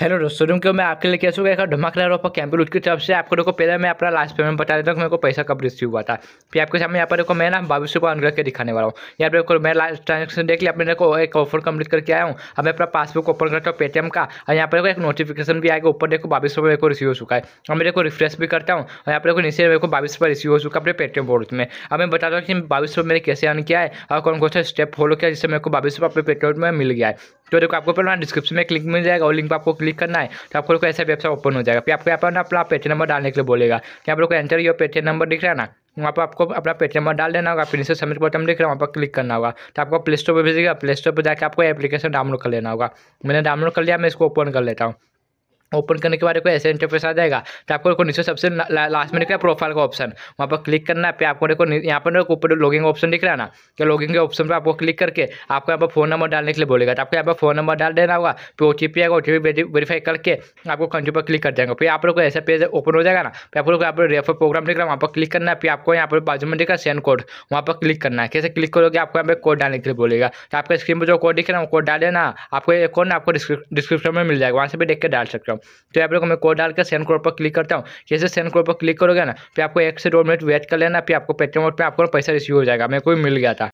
hello दोस्तों क्यों तो मैं आपके लिए कैसे एक धमाकेदार ऑफर कैंपेन उसकी तरफ से आपको देखो पहले मैं अपना लास्ट पेमेंट बता देता हूँ मेरे को पैसा कब रिसीव हुआ था फिर आपके सामने यहाँ पर देखो मैं ना बाईस रुपये अन करके दिखाने वाला हूँ यहाँ पर देखो मैं लास्ट ट्रांजेक्शन देख लिया अपने देखो एक ऑफर कम्प्लीट करके आया हूँ अब मैं अपना पासबुक ओपन करता हूँ पेटीएम का और यहाँ पर देखो एक नोटिफिकेशन भी आएगा ऊपर देखो बाईस रुपये मेरे को रिसीव हो चुका है और मेरे को रिफ्रेश भी करता हूँ और यहाँ पर देखो नीचे मेरे को बाईस रुपये रिसीव हो चुका अपने पेटीएम बोर्ड में अब मैं बता दूँ कि बाईस रुपये मैंने कैसे अन किया है और कौन कौन सा स्टेप फॉलो किया जिससे मेरे को बाईस रुपये अपने पेटीएम में मिल गया है तो देखो आपको अपना डिस्क्रिप्शन में क्लिक मिल जाएगा और लिंक पर आपको क्लिक करना है तो आपको ऐसा वेबसाइट ओपन हो जाएगा फिर आपको यहाँ पर अपना पेटीएम नंबर डालने के लिए बोलेगा कि आप लोग को एंटर योर पेटीएम नंबर दिख रहा है ना वहाँ पर आपको अपना पेटीएम नंबर डाल देना होगा फिर इसे सबमिट बटन दिख रहा है वहाँ पर क्लिक करना होगा तो आपको प्ले स्टोर पर भेजेगा प्ले स्टोर पर जाकर आपको एप्लीकेशन डाउनलोड कर लेना होगा मैंने डाउनलोड कर लिया मैं इसको ओपन कर लेता हूँ ओपन करने के बाद कोई ऐसे इंटरफेस आ जाएगा तो आपको देखो नीचे सबसे लास्ट में निकला प्रोफाइल का ऑप्शन वहाँ पर क्लिक करना है पे आपको देखो यहाँ पर देखो ऊपर लॉगिंग ऑप्शन दिख रहा है ना कि तो लॉगिंग के ऑप्शन पर आपको क्लिक करके आपको यहाँ पर फोन नंबर डालने के लिए बोलेगा तो आपको यहाँ पर फोन नंबर डाल देना होगा फिर ओ टी पी आएगा ओ टी पी वेरीफाई करके आपको कंट्री पर क्लिक कर देंगे फिर आप लोग ऐसा पेज ओपन हो जाएगा ना फिर आप लोग यहाँ पर रेफर प्रोग्राम दिख रहा है वहाँ पर क्लिक करना है फिर आपको यहाँ पर बाजू में दिख रहा है सेंड कोड वहाँ पर क्लिक करना है कैसे क्लिक करोगे आपको यहाँ पर कोड डालने के लिए बोलेगा तो आपके स्क्रीन पर जो कोड दिख रहा है वो कोड डाल देना आपको कोड ना आपको डिस्क्रिप्शन में मिल जाएगा वहाँ से भी देख के डाल सकते हो हूँ तो आप लोग मैं कोड डाल के सेंड कोड पर क्लिक करता हूँ जैसे सेंड कोड पर क्लिक करोगे ना फिर आपको एक से दो मिनट वेट कर लेना फिर आपको पेटीएम पे आपको पैसा रिसीव हो जाएगा मेरे को मिल गया था